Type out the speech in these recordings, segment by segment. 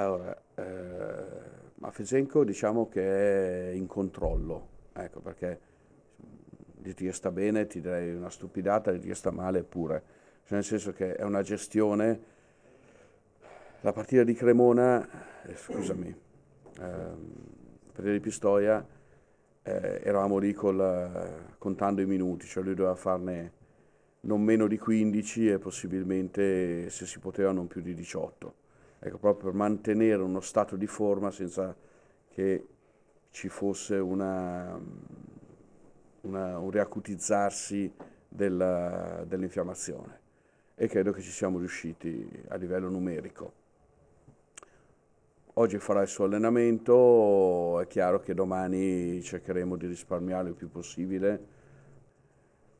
Allora, eh, Mafesenko diciamo che è in controllo, ecco perché ti mm, sta bene ti direi una stupidata, ti sta male pure, cioè, nel senso che è una gestione, la partita di Cremona, eh, scusami, eh, partita di Pistoia, eh, eravamo lì col, contando i minuti, cioè lui doveva farne non meno di 15 e possibilmente se si poteva non più di 18 ecco, proprio per mantenere uno stato di forma senza che ci fosse una, una, un riacutizzarsi della, dell'infiammazione e credo che ci siamo riusciti a livello numerico. Oggi farà il suo allenamento, è chiaro che domani cercheremo di risparmiare il più possibile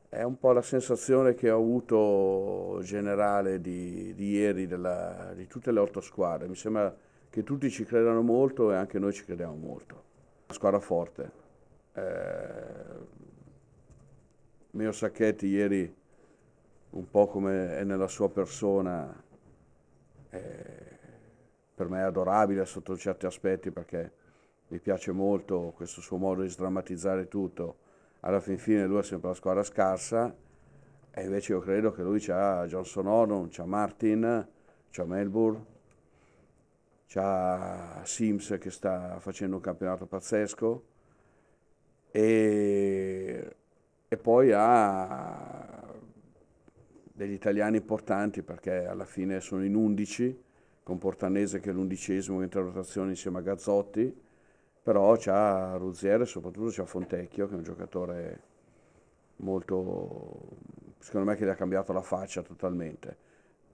è un po' la sensazione che ho avuto generale di, di ieri della, di tutte le otto squadre. Mi sembra che tutti ci credano molto e anche noi ci crediamo molto. Una squadra forte. Eh, Mio Sacchetti ieri, un po' come è nella sua persona, eh, per me è adorabile sotto certi aspetti perché mi piace molto questo suo modo di sdrammatizzare tutto alla fin fine lui ha sempre la squadra scarsa e invece io credo che lui c'ha Johnson Odom, c'ha Martin, c'ha Melbourne, c'ha Sims che sta facendo un campionato pazzesco e, e poi ha degli italiani importanti perché alla fine sono in 11 con Portanese che è l'undicesimo che entra in rotazione insieme a Gazzotti però c'ha Ruzier e soprattutto c'ha Fontecchio che è un giocatore molto, secondo me che gli ha cambiato la faccia totalmente,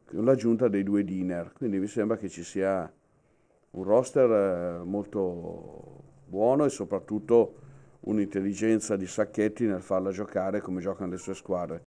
con l'aggiunta dei due Diner, quindi mi sembra che ci sia un roster eh, molto buono e soprattutto un'intelligenza di Sacchetti nel farla giocare come giocano le sue squadre.